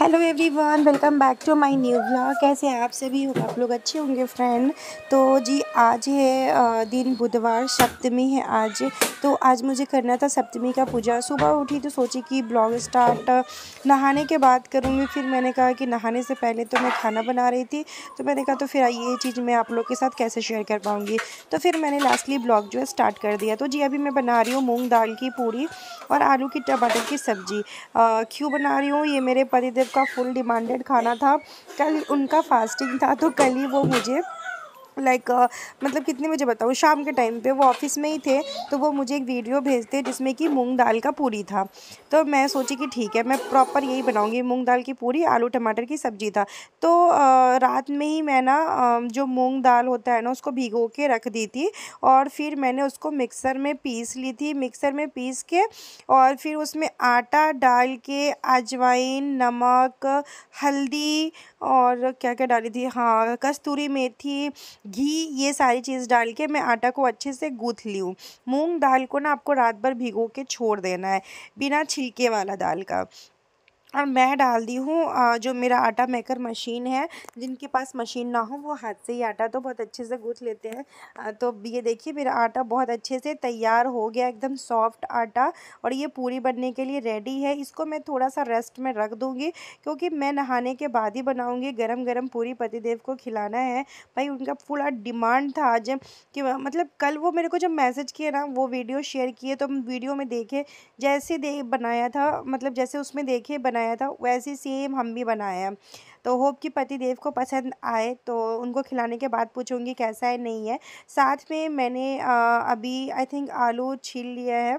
Hello everyone welcome back to my new blog कैसे हैं आप सभी हो आप लोग अच्छे होंगे फ्रेंड तो जी आज है दिन बुधवार सप्तमी है आज तो आज मुझे करना था सप्तमी का पूजा सुबह उठी तो सोची कि ब्लॉग स्टार्ट नहाने के बाद करूँगी फिर मैंने कहा कि नहाने से पहले तो मैं खाना बना रही थी तो मैंने कहा तो फिर ये चीज़ मैं आप लोग के साथ कैसे शेयर कर पाऊँगी तो फिर मैंने लास्टली ब्लॉग जो है स्टार्ट कर दिया तो जी अभी मैं बना रही हूँ मूँग दाल की पूड़ी और आलू की टमाटर की सब्ज़ी क्यों बना रही हूँ ये मेरे पतिदेव का फुल डिमांडेड खाना था कल उनका फास्टिंग था तो कल ही वो मुझे लाइक like, uh, मतलब कितने बजे बताऊँ शाम के टाइम पे वो ऑफिस में ही थे तो वो मुझे एक वीडियो भेजते जिसमें कि मूंग दाल का पूरी था तो मैं सोची कि ठीक है मैं प्रॉपर यही बनाऊँगी मूंग दाल की पूरी आलू टमाटर की सब्ज़ी था तो uh, रात में ही मैं ना uh, जो मूंग दाल होता है ना उसको भिगो के रख दी थी और फिर मैंने उसको मिक्सर में पीस ली थी मिक्सर में पीस के और फिर उसमें आटा डाल के अजवाइन नमक हल्दी और क्या क्या डाली थी हाँ कस्तूरी मेथी घी ये सारी चीज़ डाल के मैं आटा को अच्छे से गूँथ ली हूँ मूँग दाल को ना आपको रात भर भिगो के छोड़ देना है बिना छिलके वाला दाल का और मैं डाल दी हूँ जो मेरा आटा मेकर मशीन है जिनके पास मशीन ना हो वो हाथ से ही आटा तो बहुत अच्छे से गूँथ लेते हैं तो ये देखिए मेरा आटा बहुत अच्छे से तैयार हो गया एकदम सॉफ्ट आटा और ये पूरी बनने के लिए रेडी है इसको मैं थोड़ा सा रेस्ट में रख दूँगी क्योंकि मैं नहाने के बाद ही बनाऊँगी गर्म गर्म पूरी पतिदेव को खिलाना है भाई उनका पूरा डिमांड था आज कि मतलब कल वो मेरे को जब मैसेज किए ना वो वीडियो शेयर किए तो वीडियो में देखे जैसे दे बनाया था मतलब जैसे उसमें देखे बना बनाया था वैसे सेम हम भी बनाए हैं तो होप कि देव को पसंद आए तो उनको खिलाने के बाद पूछूंगी कैसा है नहीं है साथ में मैंने आ, अभी आई थिंक आलू छील लिया है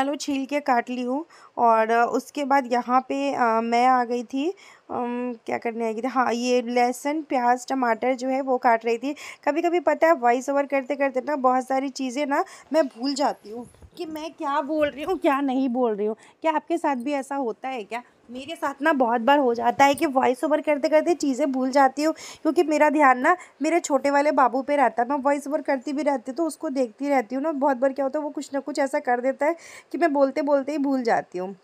आलू छील के काट ली हूँ और उसके बाद यहाँ पे आ, मैं आ गई थी आ, क्या करने आई थी हाँ ये लहसुन प्याज टमाटर जो है वो काट रही थी कभी कभी पता है वॉइस ओवर करते करते ना बहुत सारी चीज़ें ना मैं भूल जाती हूँ कि मैं क्या बोल रही हूँ क्या नहीं बोल रही हूँ क्या आपके साथ भी ऐसा होता है क्या मेरे साथ ना बहुत बार हो जाता है कि वॉइस ओवर करते करते चीज़ें भूल जाती हूँ क्योंकि मेरा ध्यान ना मेरे छोटे वाले बाबू पे रहता है मैं वॉइस ओवर करती भी रहती हूँ तो उसको देखती रहती हूँ ना बहुत बार क्या होता है वो कुछ ना कुछ ऐसा कर देता है कि मैं बोलते बोलते ही भूल जाती हूँ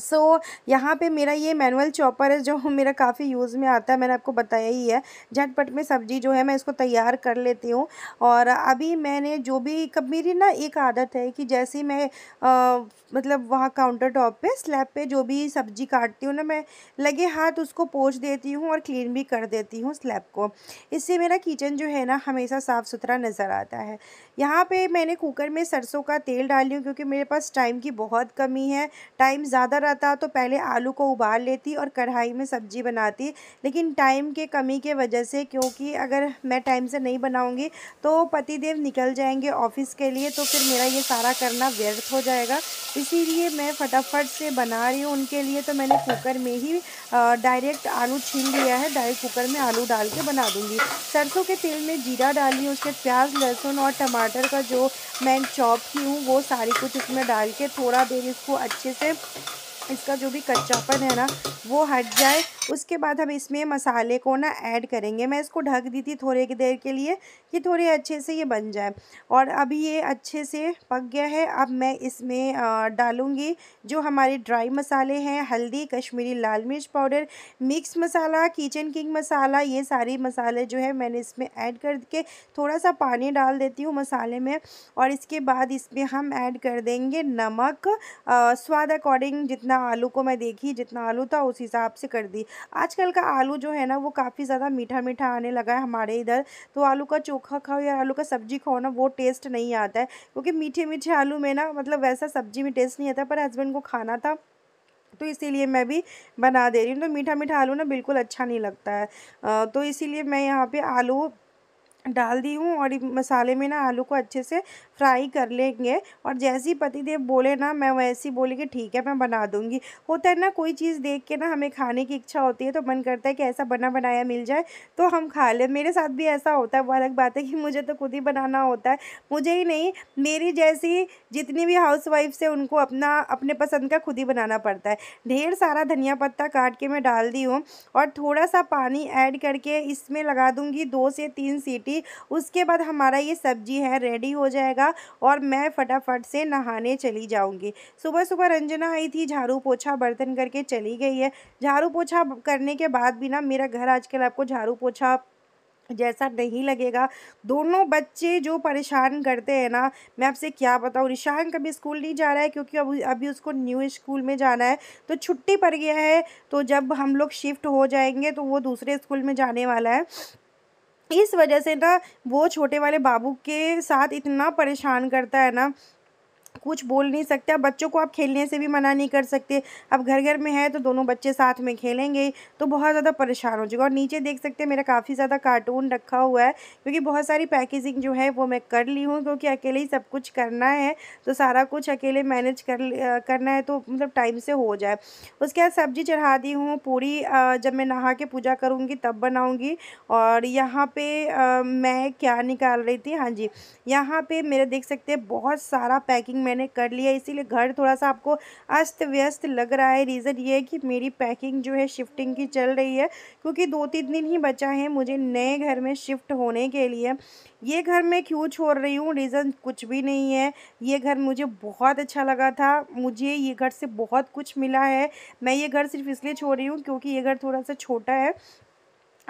सो so, यहाँ पे मेरा ये मैनुअल चॉपर है जो मेरा काफ़ी यूज़ में आता है मैंने आपको बताया ही है झटपट में सब्ज़ी जो है मैं इसको तैयार कर लेती हूँ और अभी मैंने जो भी कब मेरी ना एक आदत है कि जैसे ही मैं आ, मतलब वहाँ काउंटर टॉप पे स्लैब पे जो भी सब्ज़ी काटती हूँ ना मैं लगे हाथ उसको पोछ देती हूँ और क्लीन भी कर देती हूँ स्लैब को इससे मेरा किचन जो है ना हमेशा साफ़ सुथरा नज़र आता है यहाँ पर मैंने कुकर में सरसों का तेल डाली हूँ क्योंकि मेरे पास टाइम की बहुत कमी है टाइम ज़्यादा रहता तो पहले आलू को उबाल लेती और कढ़ाई में सब्जी बनाती लेकिन टाइम के कमी के वजह से क्योंकि अगर मैं टाइम से नहीं बनाऊँगी तो पतिदेव निकल जाएंगे ऑफिस के लिए तो फिर मेरा ये सारा करना व्यर्थ हो जाएगा इसीलिए मैं फटाफट से बना रही हूँ उनके लिए तो मैंने कुकर में ही डायरेक्ट आलू छीन लिया है डायरेक्ट कुकर में आलू डाल के बना दूँगी सरसों के तेल में जीरा डाली उसके प्याज लहसुन और टमाटर का जो मैं चॉप की हूँ वो सारी कुछ इसमें डाल के थोड़ा देर इसको अच्छे से इसका जो भी कच्चापन है ना वो हट जाए उसके बाद हम इसमें मसाले को ना ऐड करेंगे मैं इसको ढक दी थी की देर के लिए कि थोड़े अच्छे से ये बन जाए और अभी ये अच्छे से पक गया है अब मैं इसमें डालूँगी जो हमारे ड्राई मसाले हैं हल्दी कश्मीरी लाल मिर्च पाउडर मिक्स मसाला किचन किंग मसाला ये सारे मसाले जो है मैंने इसमें ऐड करके थोड़ा सा पानी डाल देती हूँ मसाले में और इसके बाद इसमें हम ऐड कर देंगे नमक स्वाद अकॉर्डिंग जितना आलू को मैं देखी जितना आलू था उस हिसाब से कर दी आजकल का आलू जो है ना वो काफ़ी ज़्यादा मीठा मीठा आने लगा है हमारे इधर तो आलू का चोखा खाओ या आलू का सब्जी खाओ ना वो टेस्ट नहीं आता है क्योंकि मीठे मीठे आलू में ना मतलब वैसा सब्जी में टेस्ट नहीं आता पर हस्बैंड को खाना था तो इसीलिए मैं भी बना दे रही हूँ तो मीठा मीठा आलू ना बिल्कुल अच्छा नहीं लगता है तो इसीलिए मैं यहाँ पे आलू डाल दी हूँ और मसाले में ना आलू को अच्छे से फ्राई कर लेंगे और जैसे ही देव बोले ना मैं वैसे ही बोली कि ठीक है मैं बना दूँगी होता है ना कोई चीज़ देख के ना हमें खाने की इच्छा होती है तो मन करता है कि ऐसा बना बनाया मिल जाए तो हम खा लें मेरे साथ भी ऐसा होता है वो अलग बात है कि मुझे तो खुद ही बनाना होता है मुझे ही नहीं मेरी जैसी जितनी भी हाउस वाइफ्स है उनको अपना अपने पसंद का खुद ही बनाना पड़ता है ढेर सारा धनिया पत्ता काट के मैं डाल दी हूँ और थोड़ा सा पानी ऐड करके इसमें लगा दूँगी दो से तीन सीटी उसके बाद हमारा ये सब्जी है रेडी हो जाएगा जाएगा और मैं फटाफट से नहाने चली जाऊंगी सुबह सुबह रंजना आई थी झाड़ू पोछा बर्तन करके चली गई है झाड़ू पोछा करने के बाद भी ना मेरा घर आजकल आपको झाड़ू पोछा जैसा नहीं लगेगा दोनों बच्चे जो परेशान करते हैं ना मैं आपसे क्या बताऊँ रिशान कभी स्कूल नहीं जा रहा है क्योंकि अभी अभी उसको न्यू स्कूल में जाना है तो छुट्टी पड़ गया है तो जब हम लोग शिफ्ट हो जाएंगे तो वो दूसरे स्कूल में जाने वाला है इस वजह से ना वो छोटे वाले बाबू के साथ इतना परेशान करता है ना कुछ बोल नहीं सकते अब बच्चों को आप खेलने से भी मना नहीं कर सकते अब घर घर में है तो दोनों बच्चे साथ में खेलेंगे तो बहुत ज़्यादा परेशान हो जाएगा और नीचे देख सकते हैं मेरा काफ़ी ज़्यादा कार्टून रखा हुआ है क्योंकि बहुत सारी पैकेजिंग जो है वो मैं कर ली हूँ क्योंकि अकेले ही सब कुछ करना है तो सारा कुछ अकेले मैनेज कर करना है तो मतलब टाइम से हो जाए उसके बाद सब्जी चढ़ा दी हूँ पूरी जब मैं नहा के पूजा करूँगी तब बनाऊँगी और यहाँ पर मैं क्या निकाल रही थी हाँ जी यहाँ पर मेरे देख सकते हैं बहुत सारा पैकिंग मैंने कर लिया इसीलिए घर थोड़ा सा आपको अस्त व्यस्त लग रहा है रीज़न ये है कि मेरी पैकिंग जो है शिफ्टिंग की चल रही है क्योंकि दो तीन दिन ही बचा है मुझे नए घर में शिफ्ट होने के लिए ये घर मैं क्यों छोड़ रही हूँ रीज़न कुछ भी नहीं है ये घर मुझे बहुत अच्छा लगा था मुझे ये घर से बहुत कुछ मिला है मैं ये घर सिर्फ इसलिए छोड़ रही हूँ क्योंकि ये घर थोड़ा सा छोटा है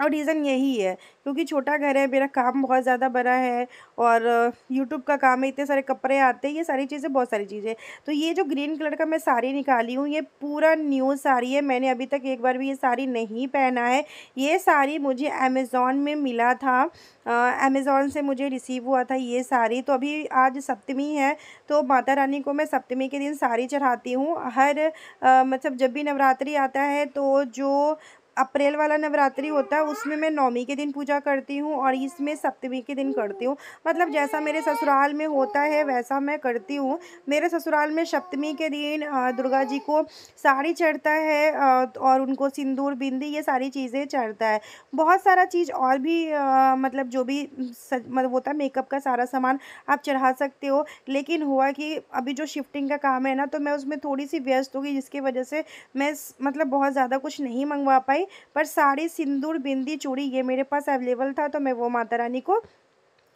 और रीज़न यही है क्योंकि छोटा घर है मेरा काम बहुत ज़्यादा बड़ा है और यूट्यूब का काम है इतने सारे कपड़े आते हैं ये सारी चीज़ें बहुत सारी चीज़ें तो ये जो ग्रीन कलर का मैं साड़ी निकाली हूँ ये पूरा न्यू साड़ी है मैंने अभी तक एक बार भी ये साड़ी नहीं पहना है ये साड़ी मुझे अमेज़ोन में मिला था अमेज़ोन से मुझे रिसीव हुआ था ये साड़ी तो अभी आज सप्तमी है तो माता रानी को मैं सप्तमी के दिन साड़ी चढ़ाती हूँ हर आ, मतलब जब भी नवरात्रि आता है तो जो अप्रैल वाला नवरात्रि होता है उसमें मैं नौमी के दिन पूजा करती हूँ और इसमें सप्तमी के दिन करती हूँ मतलब जैसा मेरे ससुराल में होता है वैसा मैं करती हूँ मेरे ससुराल में सप्तमी के दिन दुर्गा जी को साड़ी चढ़ता है और उनको सिंदूर बिंदी ये सारी चीज़ें चढ़ता है बहुत सारा चीज़ और भी आ, मतलब जो भी सज, मतलब होता है मेकअप का सारा सामान आप चढ़ा सकते हो लेकिन हुआ कि अभी जो शिफ्टिंग का काम है ना तो मैं उसमें थोड़ी सी व्यस्त होगी जिसकी वजह से मैं मतलब बहुत ज़्यादा कुछ नहीं मंगवा पाई पर साड़ी सिंदूर बिंदी चूड़ी ये मेरे पास अवेलेबल था तो मैं वो माता रानी को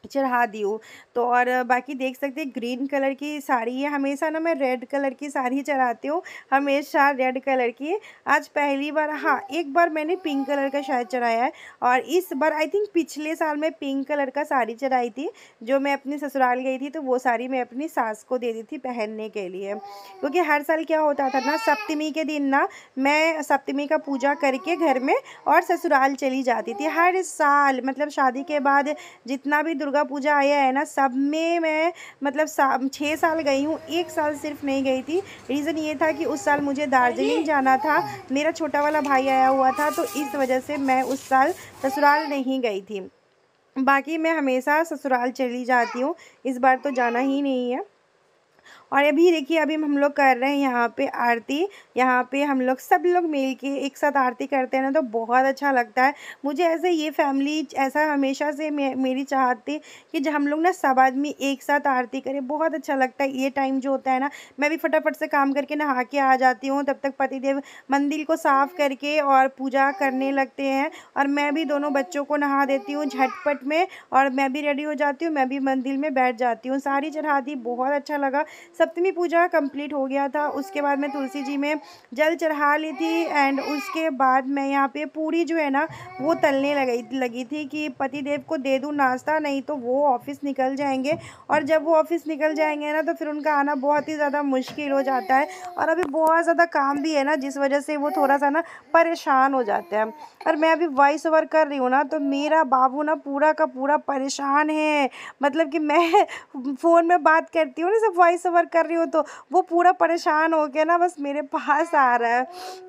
चढ़ा दी हूँ तो और बाकी देख सकते हैं ग्रीन कलर की साड़ी है हमेशा ना मैं रेड कलर की साड़ी चढ़ाती हूँ हमेशा रेड कलर की आज पहली बार हाँ एक बार मैंने पिंक कलर का शायद चढ़ाया है और इस बार आई थिंक पिछले साल मैं पिंक कलर का साड़ी चढ़ाई थी जो मैं अपने ससुराल गई थी तो वो साड़ी मैं अपनी सास को दे दी थी पहनने के लिए क्योंकि हर साल क्या होता था ना सप्तमी के दिन ना मैं सप्तमी का पूजा करके घर में और ससुराल चली जाती थी हर साल मतलब शादी के बाद जितना भी दुर्गा पूजा आया है ना सब में मैं मतलब सा, छः साल गई हूँ एक साल सिर्फ नहीं गई थी रीज़न ये था कि उस साल मुझे दार्जिलिंग जाना था मेरा छोटा वाला भाई आया हुआ था तो इस वजह से मैं उस साल ससुराल नहीं गई थी बाकी मैं हमेशा ससुराल चली जाती हूँ इस बार तो जाना ही नहीं है और अभी देखिए अभी हम लोग कर रहे हैं यहाँ पे आरती यहाँ पे हम लोग सब लोग मिल के एक साथ आरती करते हैं ना तो बहुत अच्छा लगता है मुझे ऐसे ये फैमिली ऐसा हमेशा से मे, मेरी चाहत थी कि हम लोग ना सब आदमी एक साथ आरती करें बहुत अच्छा लगता है ये टाइम जो होता है ना मैं भी फटाफट से काम करके नहा के आ जाती हूँ तब तक पतिदेव मंदिर को साफ़ हम्म। करके और पूजा करने लगते हैं और मैं भी दोनों बच्चों को नहा देती हूँ झटपट में और मैं भी रेडी हो जाती हूँ मैं भी मंदिर में बैठ जाती हूँ सारी चढ़ा दी बहुत अच्छा लगा सप्तमी पूजा कंप्लीट हो गया था उसके बाद मैं तुलसी जी में जल चढ़ा ली थी एंड उसके बाद मैं यहाँ पे पूरी जो है ना वो तलने लगी लगी थी कि पतिदेव को दे दूँ नाश्ता नहीं तो वो ऑफिस निकल जाएंगे और जब वो ऑफिस निकल जाएंगे ना तो फिर उनका आना बहुत ही ज़्यादा मुश्किल हो जाता है और अभी बहुत ज़्यादा काम भी है ना जिस वजह से वो थोड़ा सा ना परेशान हो जाते हैं और मैं अभी वॉइस ओवर कर रही हूँ ना तो मेरा बाबू ना पूरा का पूरा परेशान है मतलब कि मैं फ़ोन में बात करती हूँ ना सब वॉइस वर्क कर रही हो तो वो पूरा परेशान हो गया ना बस मेरे पास आ रहा है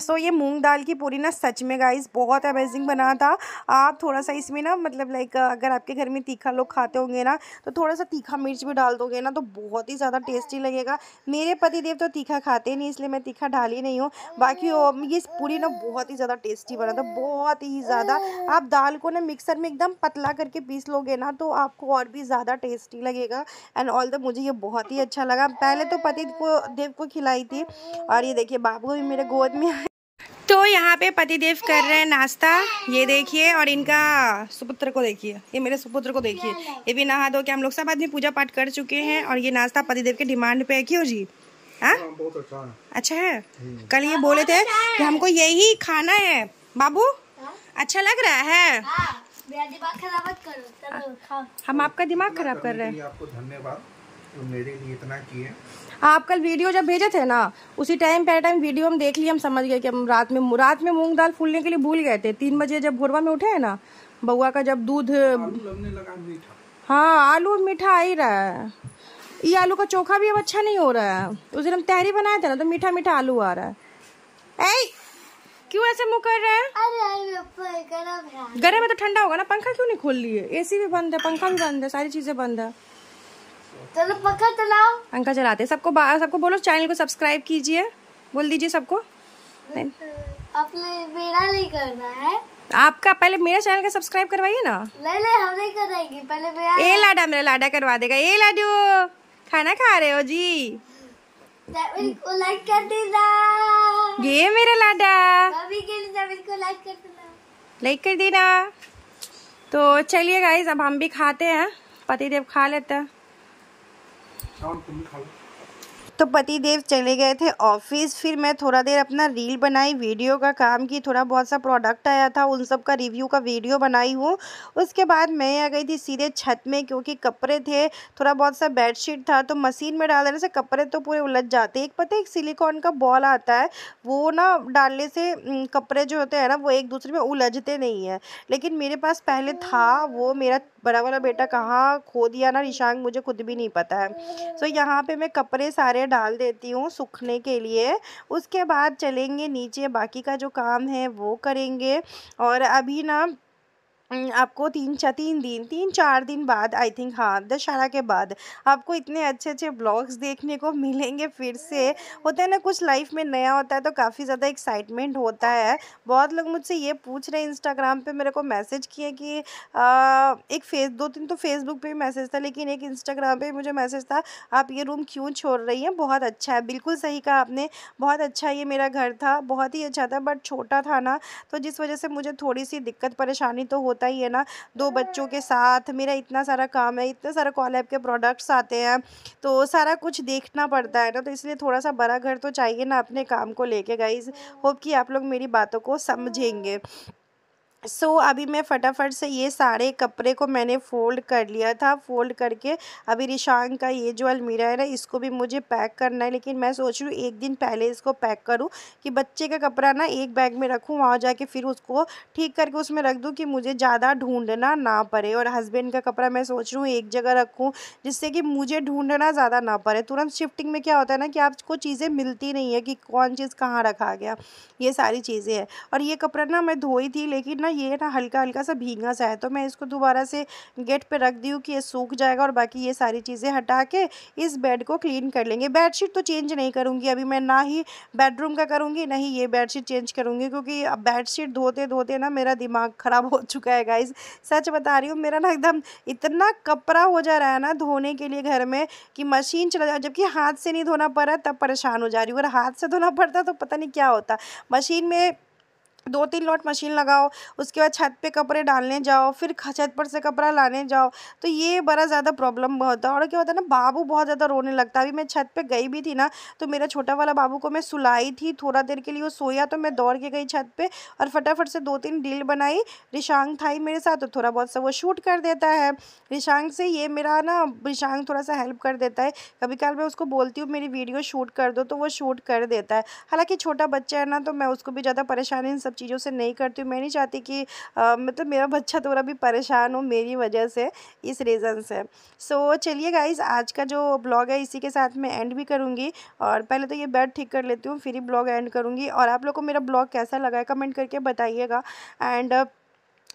सो so, ये मूंग दाल की पूरी ना सच में गाइस बहुत अमेजिंग बना था आप थोड़ा सा इसमें ना मतलब लाइक अगर आपके घर में तीखा लोग खाते होंगे ना तो थोड़ा सा तीखा मिर्च भी डाल दोगे ना तो बहुत ही ज़्यादा टेस्टी लगेगा मेरे पति देव तो तीखा खाते नहीं इसलिए मैं तीखा डाल ही नहीं हूँ बाकी ये पूरी ना बहुत ही ज़्यादा टेस्टी बना था बहुत ही ज़्यादा आप दाल को ना मिक्सर में एकदम पतला करके पीस लोगे ना तो आपको और भी ज़्यादा टेस्टी लगेगा एंड ऑल द मुझे ये बहुत ही अच्छा लगा पहले तो पति को देव को खिलाई थी और ये देखिए बाबू भी मेरे गोद में तो यहाँ पे पतिदेव कर रहे हैं नाश्ता ये देखिए और इनका सुपुत्र को देखिए ये मेरे सुपुत्र को देखिए ये भी नहा दो कि हम लोग सब आदमी पूजा पाठ कर चुके हैं और ये नाश्ता पतिदेव के डिमांड पे है क्यों जी हाँ, हाँ अच्छा है अच्छा हम्म। कल ये बोले थे कि हमको यही खाना है बाबू अच्छा लग रहा है हाँ, हम आपका दिमाग खराब कर रहे हैं आपको धन्यवाद मेरे लिए इतना किए आप कल वीडियो जब भेजे थे ना उसी टाइम पे टाइम वीडियो हम देख लिए हम समझ गए कि हम रात में रात में मूंग दाल फूलने के लिए भूल गए थे तीन बजे जब भोरवा में उठे है ना बउआ का जब दूध हाँ आलू मीठा आ ही रहा है ये आलू का चोखा भी अब अच्छा नहीं हो रहा है उस दिन हम तहरी बनाए थे ना तो मीठा मीठा आलू आ रहा है क्यों ऐसे मुँह कर गर्म है तो ठंडा होगा ना पंखा क्यों नहीं खोल लिए एसी भी बंद है पंखा भी बंद है सारी चीजें बंद है चलो पक्का चलाओ पंखा चलाते सबको सबको बोलो चैनल को सब्सक्राइब कीजिए बोल दीजिए सबको आपने मेरा नहीं करना है आपका पहले मेरा चैनल का सब्सक्राइब करवाइए ना ले ले हम नहीं कराएंगे पहले मेरा ए लाडा मेरा लाडा करवा देगा ए लाडू खाना खा रहे हो जी लाइक कर देना ये मेरा लाडा लाइक कर देना तो चलिए गाइज अब हम भी खाते हैं पति देव खा लेते हैं तो पति देव चले गए थे ऑफिस फिर मैं थोड़ा देर अपना रील बनाई वीडियो का काम की थोड़ा बहुत सा प्रोडक्ट आया था उन सब का रिव्यू का वीडियो बनाई हूँ उसके बाद मैं आ गई थी सीधे छत में क्योंकि कपड़े थे थोड़ा बहुत सा बेडशीट था तो मशीन में डाल देने से कपड़े तो पूरे उलझ जाते एक पता एक सिलिकॉन का बॉल आता है वो ना डालने से कपड़े जो होते हैं ना वो एक दूसरे में उलझते नहीं हैं लेकिन मेरे पास पहले था वो मेरा बड़ा वाला बेटा कहाँ खो दिया ना निशांग मुझे खुद भी नहीं पता है सो हम्म। so, यहाँ पे मैं कपड़े सारे डाल देती हूँ सूखने के लिए उसके बाद चलेंगे नीचे बाकी का जो काम है वो करेंगे और अभी ना आपको तीन चार तीन दिन तीन चार दिन बाद आई थिंक हाँ दशहरा के बाद आपको इतने अच्छे अच्छे ब्लॉग्स देखने को मिलेंगे फिर से होता है ना कुछ लाइफ में नया होता है तो काफ़ी ज़्यादा एक्साइटमेंट होता है बहुत लोग मुझसे ये पूछ रहे हैं इंस्टाग्राम पे मेरे को मैसेज किए कि आ, एक फेस दो तीन तो फेसबुक पर भी मैसेज था लेकिन एक इंस्टाग्राम पर मुझे मैसेज था आप ये रूम क्यों छोड़ रही हैं बहुत अच्छा है बिल्कुल सही कहा आपने बहुत अच्छा ये मेरा घर था बहुत ही अच्छा था बट छोटा था ना तो जिस वजह से मुझे थोड़ी सी दिक्कत परेशानी तो होती होता ही है ना दो बच्चों के साथ मेरा इतना सारा काम है इतना सारा कॉलेब के प्रोडक्ट्स आते हैं तो सारा कुछ देखना पड़ता है ना तो इसलिए थोड़ा सा बड़ा घर तो चाहिए ना अपने काम को लेके गाइज होप कि आप लोग मेरी बातों को समझेंगे सो so, अभी मैं फटाफट से ये सारे कपड़े को मैंने फ़ोल्ड कर लिया था फ़ोल्ड करके अभी रिशांग का ये जो अलमीरा है ना इसको भी मुझे पैक करना है लेकिन मैं सोच रही हूँ एक दिन पहले इसको पैक करूँ कि बच्चे का कपड़ा ना एक बैग में रखूँ वहाँ जाके फिर उसको ठीक करके उसमें रख दूँ कि मुझे ज़्यादा ढूँढना ना पड़े और हस्बैंड का कपड़ा मैं सोच रही हूँ एक जगह रखूँ जिससे कि मुझे ढूँढना ज़्यादा ना पड़े तुरंत शिफ्टिंग में क्या होता है ना कि आपको चीज़ें मिलती नहीं है कि कौन चीज़ कहाँ रखा गया ये सारी चीज़ें हैं और ये कपड़ा ना मैं धोई थी लेकिन ना ये है ना हल्का हल्का सा भीगा सा है तो मैं इसको दोबारा से गेट पे रख दी हूँ कि ये सूख जाएगा और बाकी ये सारी चीज़ें हटा के इस बेड को क्लीन कर लेंगे बेडशीट तो चेंज नहीं करूँगी अभी मैं ना ही बेडरूम का करूँगी ना ही ये बेडशीट चेंज करूँगी क्योंकि अब बेडशीट धोते धोते ना मेरा दिमाग ख़राब हो चुका है गाइज सच बता रही हूँ मेरा ना एकदम इतना कपड़ा हो जा रहा है ना धोने के लिए घर में कि मशीन चला जाए जबकि हाथ से नहीं धोना पड़ा तब परेशान हो जा रही हूँ अगर हाथ से धोना पड़ता तो पता नहीं क्या होता मशीन में दो तीन लॉट मशीन लगाओ उसके बाद छत पे कपड़े डालने जाओ फिर छत पर से कपड़ा लाने जाओ तो ये बड़ा ज़्यादा प्रॉब्लम बहुत है और क्या होता है ना बाबू बहुत ज़्यादा रोने लगता है अभी मैं छत पे गई भी थी ना तो मेरा छोटा वाला बाबू को मैं सुलाई थी थोड़ा देर के लिए वो सोया तो मैं दौड़ के गई छत पर और फटाफट से दो तीन डील बनाई रिशांग था ही मेरे साथ तो थोड़ा बहुत सा वो शूट कर देता है रिशांग से ये मेरा ना रिशांग थोड़ा सा हेल्प कर देता है कभी कल मैं उसको बोलती हूँ मेरी वीडियो शूट कर दो तो वो शूट कर देता है हालाँकि छोटा बच्चा है ना तो मैं उसको भी ज़्यादा परेशानी इन सब चीज़ों से नहीं करती हूँ मैं नहीं चाहती कि मतलब मेरा बच्चा थोड़ा भी परेशान हो मेरी वजह से इस रीज़न से सो चलिए गाइज आज का जो ब्लॉग है इसी के साथ मैं एंड भी करूँगी और पहले तो ये बेड ठीक कर लेती हूँ फिर ही ब्लॉग एंड करूँगी और आप लोग को मेरा ब्लॉग कैसा लगा है कमेंट करके बताइएगा एंड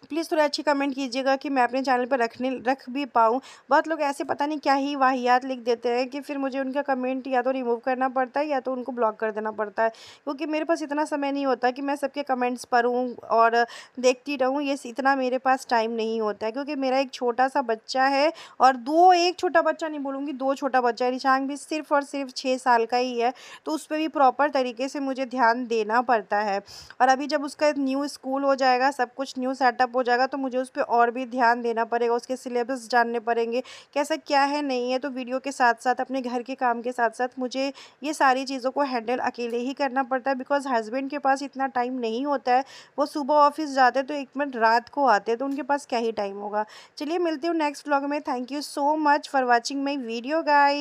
प्लीज़ थोड़ा अच्छी कमेंट कीजिएगा कि मैं अपने चैनल पर रखने रख भी पाऊँ बहुत लोग ऐसे पता नहीं क्या ही वाहियात लिख देते हैं कि फिर मुझे उनका कमेंट या तो रिमूव करना पड़ता है या तो उनको ब्लॉक कर देना पड़ता है क्योंकि मेरे पास इतना समय नहीं होता कि मैं सबके कमेंट्स पढ़ूँ और देखती रहूँ ये इतना मेरे पास टाइम नहीं होता है क्योंकि मेरा एक छोटा सा बच्चा है और दो एक छोटा बच्चा नहीं बोलूँगी दो छोटा बच्चा है निशांग भी सिर्फ और सिर्फ छः साल का ही है तो उस पर भी प्रॉपर तरीके से मुझे ध्यान देना पड़ता है और अभी जब उसका न्यू स्कूल हो जाएगा सब कुछ न्यू सेटअप हो जाएगा तो मुझे उस पर और भी ध्यान देना पड़ेगा उसके सिलेबस जानने पड़ेंगे कैसा क्या है नहीं है तो वीडियो के साथ साथ अपने घर के काम के साथ साथ मुझे ये सारी चीज़ों को हैंडल अकेले ही करना पड़ता है बिकॉज हस्बैंड के पास इतना टाइम नहीं होता है वो सुबह ऑफिस जाते हैं तो एक मिनट रात को आते हैं तो उनके पास क्या ही टाइम होगा चलिए मिलती हूँ नेक्स्ट ब्लॉग में thank you so much for watching my video गाई